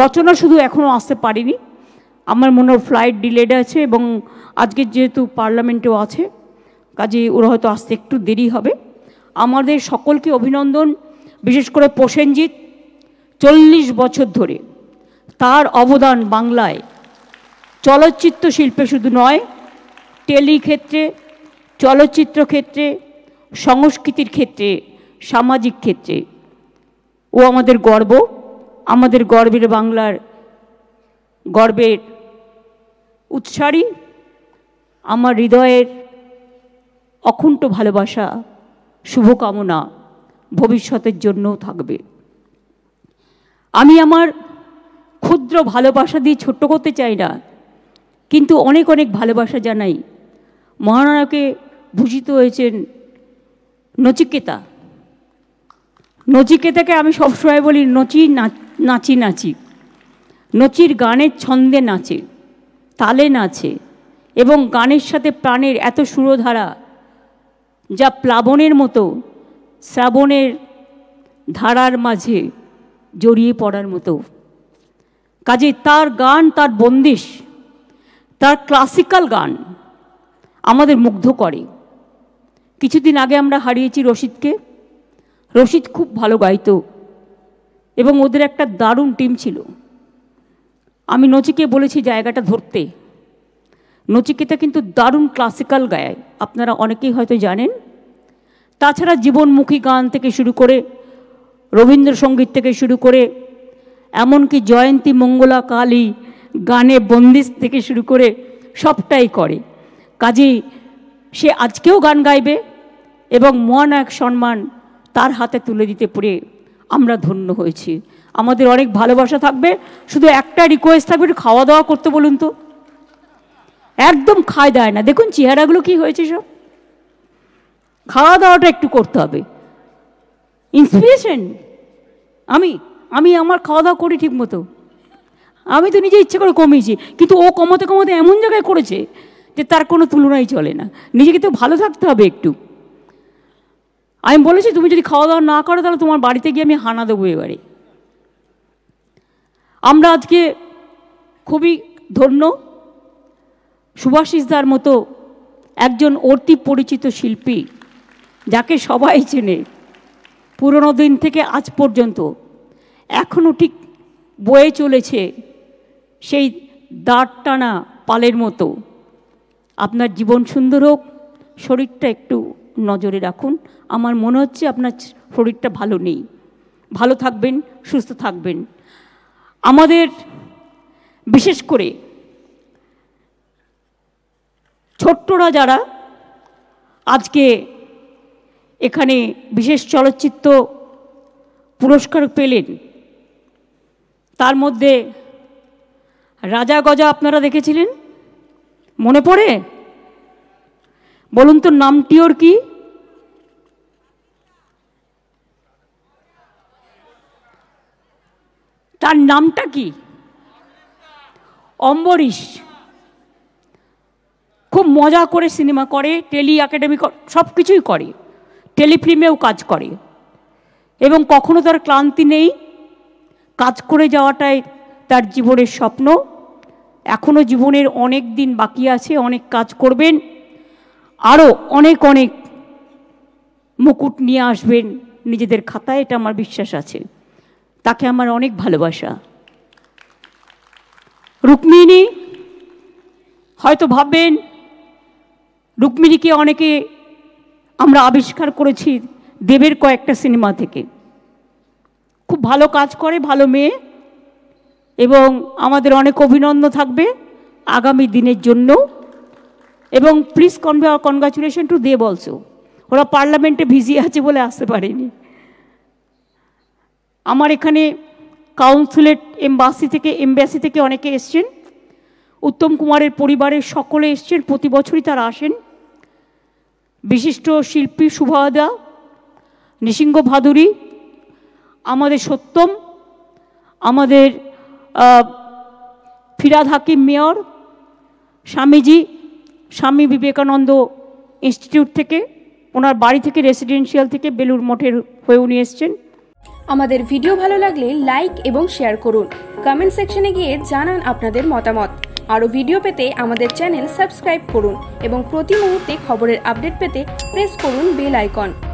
রচনা শুধু এখনও আসতে পারিনি আমার মনে হয় ফ্লাইট ডিলেড আছে এবং আজকে যেহেতু পার্লামেন্টেও আছে কাজে ওরা হয়তো আসতে একটু দেরি হবে আমাদের সকলকে অভিনন্দন বিশেষ করে প্রসেনজিৎ চল্লিশ বছর ধরে তার অবদান বাংলায় চলচ্চিত্র শিল্পে শুধু নয় টেলি ক্ষেত্রে চলচ্চিত্র ক্ষেত্রে সংস্কৃতির ক্ষেত্রে সামাজিক ক্ষেত্রে ও আমাদের গর্ব আমাদের গর্বের বাংলার গর্বের উৎসারী আমার হৃদয়ের অখুণ্ঠ ভালোবাসা শুভকামনা ভবিষ্যতের জন্যও থাকবে আমি আমার ক্ষুদ্র ভালোবাসা দিয়ে ছোট্ট করতে চাই না কিন্তু অনেক অনেক ভালোবাসা জানাই মহারণাকে ভূষিত হয়েছেন নচিকেতা নচিকেতাকে আমি সবসময় বলি নচি নাচ নাচি নাচি নচির গানের ছন্দে নাচে তালে নাচে এবং গানের সাথে প্রাণের এত সুরধারা যা প্লাবনের মতো শ্রাবণের ধারার মাঝে জড়িয়ে পড়ার মতো কাজে তার গান তার বন্দিশ তার ক্লাসিক্যাল গান আমাদের মুগ্ধ করে কিছুদিন আগে আমরা হারিয়েছি রশিদকে রশিদ খুব ভালো গাইতো এবং ওদের একটা দারুণ টিম ছিল আমি নচিকে বলেছি জায়গাটা ধরতে নচিকেতা কিন্তু দারুণ ক্লাসিক্যাল গায় আপনারা অনেকেই হয়তো জানেন তাছাড়া জীবনমুখী গান থেকে শুরু করে রবীন্দ্রসঙ্গীত থেকে শুরু করে এমনকি জয়ন্তী মঙ্গলা কালী গানে বন্দিস থেকে শুরু করে সবটাই করে কাজেই সে আজকেও গান গাইবে এবং মহানায়ক সম্মান তার হাতে তুলে দিতে পড়ে আমরা ধন্য হয়েছি আমাদের অনেক ভালোবাসা থাকবে শুধু একটা রিকোয়েস্ট থাকবে একটু খাওয়া দাওয়া করতে বলুন তো একদম খায় দেয় না দেখুন চেহারাগুলো কি হয়েছে সব খাওয়া দাওয়াটা একটু করতে হবে ইন্সপিরেশন আমি আমি আমার খাওয়া দাওয়া করি ঠিক মতো আমি তো নিজে ইচ্ছে করে কমিয়েছি কিন্তু ও কমাতে কমাতে এমন জায়গায় করেছে যে তার কোনো তুলনাই চলে না নিজেকে তো ভালো থাকতে হবে একটু আমি বলেছি তুমি যদি খাওয়া দাওয়া না করো তাহলে তোমার বাড়িতে গিয়ে আমি হানা দেবো এবারে আমরা আজকে খুবই ধন্য সুভাষিসদার মতো একজন অতি পরিচিত শিল্পী যাকে সবাই চেনে পুরনো দিন থেকে আজ পর্যন্ত এখনও ঠিক বয়ে চলেছে সেই দাঁড় টানা পালের মতো আপনার জীবন সুন্দর হোক শরীরটা একটু নজরে রাখুন আমার মনে হচ্ছে আপনার শরীরটা ভালো নেই ভালো থাকবেন সুস্থ থাকবেন আমাদের বিশেষ করে ছোট্টরা যারা আজকে এখানে বিশেষ চলচ্চিত্র পুরস্কার পেলেন তার মধ্যে রাজা গজা আপনারা দেখেছিলেন মনে পড়ে বলুন তো নামটি ওর কি তার নামটা কি অম্বরীশ খুব মজা করে সিনেমা করে টেলি একাডেমি সব কিছুই করে টেলিফিল্মেও কাজ করে এবং কখনো তার ক্লান্তি নেই কাজ করে যাওয়াটাই তার জীবনের স্বপ্ন এখনও জীবনের অনেক দিন বাকি আছে অনেক কাজ করবেন আরও অনেক অনেক মুকুট নিয়ে আসবেন নিজেদের খাতায় এটা আমার বিশ্বাস আছে তাকে আমার অনেক ভালোবাসা রুক্মিণী হয়তো ভাববেন রুক্মিণীকে অনেকে আমরা আবিষ্কার করেছি দেবের কয়েকটা সিনেমা থেকে খুব ভালো কাজ করে ভালো মেয়ে এবং আমাদের অনেক অভিনন্দন থাকবে আগামী দিনের জন্য এবং প্লিজ কনভে কনগ্রাচুলেশন টু দে বলছো ওরা পার্লামেন্টে ভিজি আছে বলে আসতে পারেনি আমার এখানে কাউন্সিলেট এম্বাসি থেকে এম্বাসি থেকে অনেকে এসছেন উত্তম কুমারের পরিবারের সকলে এসছেন প্রতি বছরই তারা আসেন বিশিষ্ট শিল্পী সুভাদা নৃসিংহ ভাদুরী আমাদের সত্যম আমাদের ফিরাদ হাকিম মেয়র স্বামীজি স্বামী বিবেকানন্দ ইনস্টিটিউট থেকে ওনার বাড়ি থেকে রেসিডেন্সিয়াল থেকে বেলুর মঠের হয়ে উনি এসছেন আমাদের ভিডিও ভালো লাগলে লাইক এবং শেয়ার করুন কমেন্ট সেকশনে গিয়ে জানান আপনাদের মতামত আরও ভিডিও পেতে আমাদের চ্যানেল সাবস্ক্রাইব করুন এবং প্রতি মুহূর্তে খবরের আপডেট পেতে প্রেস করুন বেল আইকন